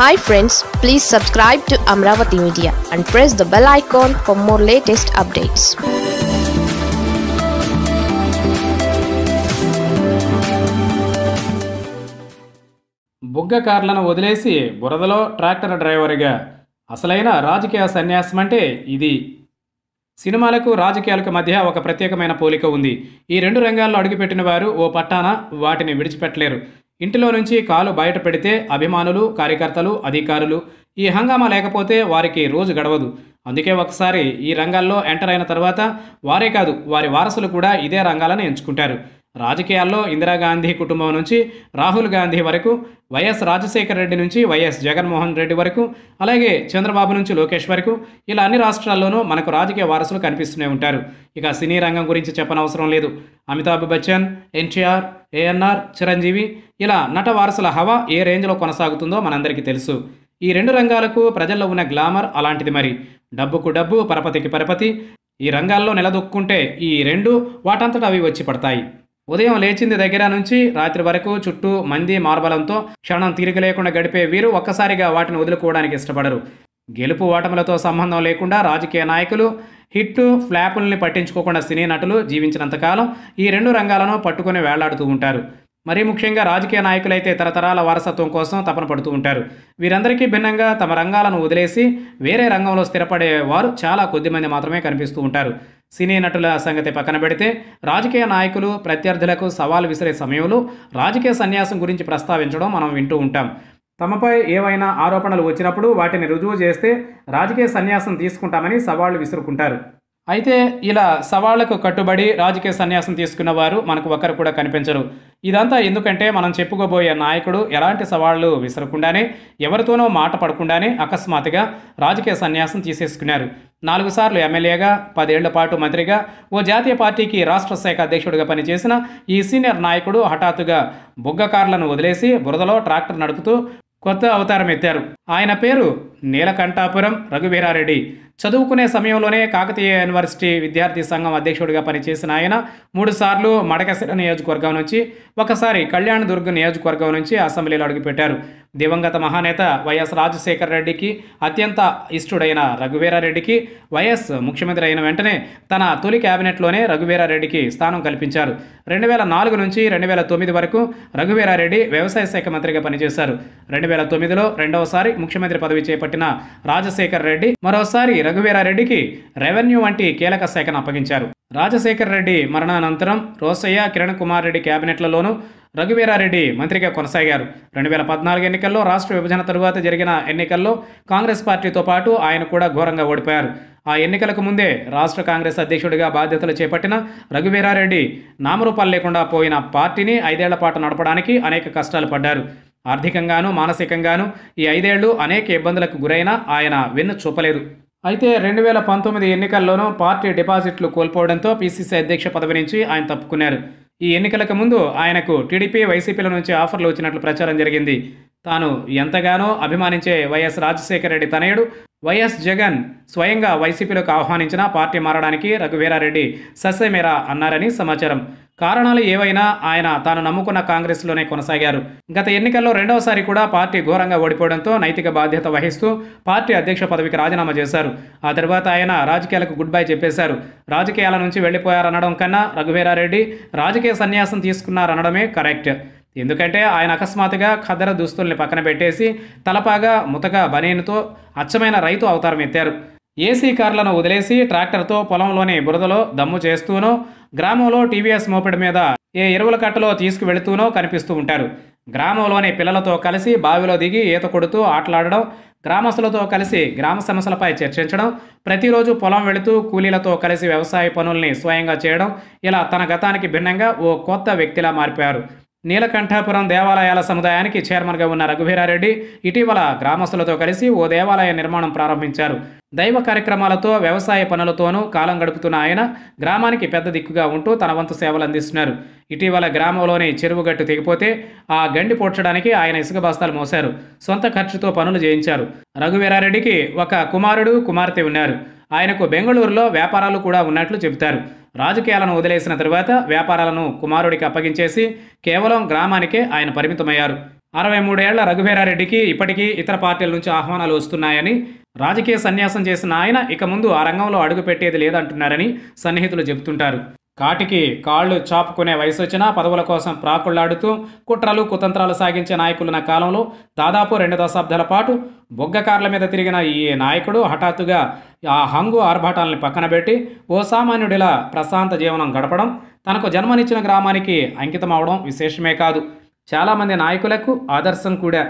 hi friends please subscribe to Amaravati media and press the bell icon for more latest updates బుగ్గ కార్లను వదిలేసి బురదలో tractor డ్రైవర్గా అసలైన రాజకీయ సన్యాసం అంటే ఇది సినిమాలకు రాజకీయాలకు మధ్య ఒక ప్రత్యేకమైన పోలిక ఉంది ఈ రెండు రంగాల్లో అడుగుపెట్టిన వారు ఓ పట్టాన వాటిని విడిచిపెట్టలేరు ఇంటిలో నుంచి కాలు బయట పెడితే అభిమానులు కార్యకర్తలు అధికారులు ఈ హంగామా లేకపోతే వారికి రోజు గడవదు అందుకే ఒకసారి ఈ రంగాల్లో ఎంటర్ అయిన తర్వాత వారే కాదు వారి వారసులు కూడా ఇదే రంగాలను ఎంచుకుంటారు రాజకీయాల్లో ఇందిరాగాంధీ కుటుంబం నుంచి రాహుల్ గాంధీ వరకు వైఎస్ రాజశేఖర రెడ్డి నుంచి వైఎస్ జగన్మోహన్ రెడ్డి వరకు అలాగే చంద్రబాబు నుంచి లోకేష్ వరకు ఇలా అన్ని రాష్ట్రాల్లోనూ మనకు రాజకీయ వారసులు కనిపిస్తూనే ఉంటారు ఇక సినీ రంగం గురించి చెప్పనవసరం లేదు అమితాబ్ బచ్చన్ ఎన్టీఆర్ ఏఎన్ఆర్ చిరంజీవి ఇలా నట వారసుల హవా ఏ రేంజ్లో కొనసాగుతుందో మనందరికీ తెలుసు ఈ రెండు రంగాలకు ప్రజల్లో ఉన్న గ్లామర్ అలాంటిది మరి డబ్బుకు డబ్బు పరపతికి పరపతి ఈ రంగాల్లో నిలదొక్కుంటే ఈ రెండు వాటంతటా అవి వచ్చి పడతాయి ఉదయం లేచింది దగ్గర నుంచి రాత్రి వరకు చుట్టూ మంది మార్బలంతో క్షణం తీరిక లేకుండా గడిపే వీరు ఒక్కసారిగా వాటిని వదులుకోవడానికి ఇష్టపడరు గెలుపు ఓటములతో సంబంధం లేకుండా రాజకీయ నాయకులు హిట్టు ఫ్లాపుల్ని పట్టించుకోకుండా సినీ నటులు జీవించినంతకాలం ఈ రెండు రంగాలను పట్టుకుని వేళ్లాడుతూ ఉంటారు మరీ ముఖ్యంగా రాజకీయ నాయకులైతే తరతరాల వారసత్వం కోసం తపన పడుతూ ఉంటారు వీరందరికీ భిన్నంగా తమ రంగాలను వదిలేసి వేరే రంగంలో స్థిరపడే వారు చాలా కొద్దిమంది మాత్రమే కనిపిస్తూ ఉంటారు సినీ నటుల సంగతి పక్కన పెడితే రాజకీయ నాయకులు ప్రత్యర్థులకు సవాల్ విసిరే సమయంలో రాజకీయ సన్యాసం గురించి ప్రస్తావించడం మనం వింటూ ఉంటాం తమపై ఏవైనా ఆరోపణలు వచ్చినప్పుడు వాటిని రుజువు చేస్తే రాజకీయ సన్యాసం తీసుకుంటామని సవాళ్లు విసురుకుంటారు అయితే ఇలా సవాళ్లకు కట్టుబడి రాజకీయ సన్యాసం తీసుకున్న వారు మనకు ఒకరు కూడా కనిపించరు ఇదంతా ఎందుకంటే మనం చెప్పుకోబోయే నాయకుడు ఎలాంటి సవాళ్లు విసరకుండానే ఎవరితోనో మాట పడకుండానే అకస్మాత్తుగా రాజకీయ సన్యాసం తీసేసుకున్నారు నాలుగు సార్లు ఎమ్మెల్యేగా పదేళ్ల పాటు మంత్రిగా ఓ జాతీయ పార్టీకి రాష్ట్ర శాఖ అధ్యక్షుడిగా పనిచేసిన ఈ సీనియర్ నాయకుడు హఠాత్తుగా బుగ్గ కార్లను వదిలేసి బురదలో ట్రాక్టర్ నడుపుతూ కొత్త అవతారం ఎత్తారు ఆయన పేరు నీలకంఠాపురం రఘువీరారెడ్డి చదువుకునే సమయంలోనే కాకతీయ యూనివర్సిటీ విద్యార్థి సంఘం అధ్యక్షుడిగా పనిచేసిన ఆయన మూడుసార్లు మడకసిర నియోజకవర్గం నుంచి ఒకసారి కళ్యాణదుర్గ నియోజకవర్గం నుంచి అసెంబ్లీలో అడుగుపెట్టారు దివంగత మహానేత వైఎస్ రాజశేఖర రెడ్డికి అత్యంత ఇష్టుడైన రఘువీరారెడ్డికి వైఎస్ ముఖ్యమంత్రి అయిన వెంటనే తన తొలి క్యాబినెట్లోనే రఘువీరారెడ్డికి స్థానం కల్పించారు రెండు వేల నాలుగు నుంచి రెండు వేల తొమ్మిది వరకు రఘువీరారెడ్డి వ్యవసాయ శాఖ మంత్రిగా పనిచేశారు రెండు వేల తొమ్మిదిలో రెండవసారి ముఖ్యమంత్రి పదవి చేపట్టారు చేపట్టిన రాజశేఖర్ రెడ్డి మరోసారి రఘువీరారెడ్డికి రెవెన్యూ వంటి కీలక శాఖను అప్పగించారు రాజశేఖర్ రెడ్డి మరణానంతరం రోసయ్య కిరణ్ కుమార్ రెడ్డి కేబినెట్లలోనూ రఘువీరారెడ్డి మంత్రిగా కొనసాగారు రెండు వేల పద్నాలుగు ఎన్నికల్లో రాష్ట్ర విభజన తరువాత జరిగిన ఎన్నికల్లో కాంగ్రెస్ పార్టీతో పాటు ఆయన కూడా ఘోరంగా ఓడిపోయారు ఆ ఎన్నికలకు ముందే రాష్ట్ర కాంగ్రెస్ అధ్యక్షుడిగా బాధ్యతలు చేపట్టిన రఘువీరారెడ్డి నామరూపాలు లేకుండా పోయిన పార్టీని ఐదేళ్ల పాటు నడపడానికి అనేక కష్టాలు పడ్డారు ఆర్థికంగాను మానసికంగాను ఈ ఐదేళ్లు అనేక ఇబ్బందులకు గురైనా ఆయన వెన్ను చూపలేదు అయితే రెండు వేల పంతొమ్మిది ఎన్నికల్లోనూ పార్టీ డిపాజిట్లు కోల్పోవడంతో పీసీసీ అధ్యక్ష పదవి నుంచి ఆయన తప్పుకున్నారు ఈ ఎన్నికలకు ముందు ఆయనకు టీడీపీ వైసీపీల నుంచి ఆఫర్లు వచ్చినట్లు ప్రచారం జరిగింది తాను ఎంతగానో అభిమానించే వైఎస్ రాజశేఖర రెడ్డి తనయుడు వైఎస్ జగన్ స్వయంగా వైసీపీలోకి ఆహ్వానించిన పార్టీ మారడానికి రఘువీరారెడ్డి ససేమేరా అన్నారని సమాచారం కారణాలు ఏవైనా ఆయన తాను నమ్ముకున్న కాంగ్రెస్లోనే కొనసాగారు గత ఎన్నికల్లో రెండవసారి కూడా పార్టీ ఘోరంగా ఓడిపోవడంతో నైతిక బాధ్యత వహిస్తూ పార్టీ అధ్యక్ష పదవికి రాజీనామా చేశారు ఆ తర్వాత ఆయన రాజకీయాలకు గుడ్ బై చెప్పేశారు రాజకీయాల నుంచి వెళ్ళిపోయారనడం కన్నా రఘువీరారెడ్డి రాజకీయ సన్యాసం తీసుకున్నారనడమే కరెక్ట్ ఎందుకంటే ఆయన అకస్మాత్తుగా ఖద్దర దుస్తుల్ని పక్కన పెట్టేసి తలపాగా ముతగా బనీనుతో అచ్చమైన రైతు అవతారం ఎత్తారు ఏసీ కార్లను వదిలేసి ట్రాక్టర్తో పొలంలోని బురదలో దమ్ము చేస్తూనో గ్రామంలో టీవీఎస్ మోపిడి మీద ఏ ఎరువుల కట్టలో తీసుకువెళుతూనో కనిపిస్తూ ఉంటారు గ్రామంలోని పిల్లలతో కలిసి బావిలో దిగి ఈత కొడుతూ ఆటలాడడం గ్రామస్తులతో కలిసి గ్రామ సమస్యలపై చర్చించడం ప్రతిరోజు పొలం వెళుతూ కూలీలతో కలిసి వ్యవసాయ పనుల్ని స్వయంగా చేయడం ఇలా తన గతానికి భిన్నంగా ఓ కొత్త వ్యక్తిలా మారిపోయారు నీలకంఠాపురం దేవాలయాల సముదాయానికి చైర్మన్గా ఉన్న రఘువీరారెడ్డి ఇటీవల గ్రామస్తులతో కలిసి ఓ దేవాలయ నిర్మాణం ప్రారంభించారు దైవ కార్యక్రమాలతో వ్యవసాయ పనులతోనూ కాలం గడుపుతున్న ఆయన గ్రామానికి పెద్ద దిక్కుగా ఉంటూ తన వంతు సేవలు అందిస్తున్నారు ఇటీవల గ్రామంలోని చెరువుగట్టు తెగిపోతే ఆ గండి పోడ్చడానికి ఆయన ఇసుక బస్తాలు మోశారు సొంత ఖర్చుతో పనులు చేయించారు రఘువీరారెడ్డికి ఒక కుమారుడు కుమార్తె ఉన్నారు ఆయనకు బెంగళూరులో వ్యాపారాలు కూడా ఉన్నట్లు చెబుతారు రాజకీయాలను వదిలేసిన తరువాత వ్యాపారాలను కుమారుడికి అప్పగించేసి కేవలం గ్రామానికే ఆయన పరిమితమయ్యారు అరవై మూడేళ్ల రఘువీరారెడ్డికి ఇప్పటికీ ఇతర పార్టీల నుంచి ఆహ్వానాలు వస్తున్నాయని రాజకీయ సన్యాసం చేసిన ఆయన ఇక ముందు ఆ రంగంలో అడుగుపెట్టేది లేదంటున్నారని సన్నిహితులు చెబుతుంటారు కాటికి కాళ్ళు చాపుకునే వయసు వచ్చినా పదవుల కోసం ప్రాకుళ్లాడుతూ కుట్రలు కుతంత్రాలు సాగించే నాయకులున్న కాలంలో దాదాపు రెండు దశాబ్దాల పాటు బొగ్గ కార్ల మీద తిరిగిన ఈ నాయకుడు హఠాత్తుగా ఆ హంగు ఆర్భాటాలని పక్కనబెట్టి ఓ సామాన్యుడిలా ప్రశాంత జీవనం గడపడం తనకు జన్మనిచ్చిన గ్రామానికి అంకితం అవడం విశేషమే కాదు చాలామంది నాయకులకు ఆదర్శం కూడా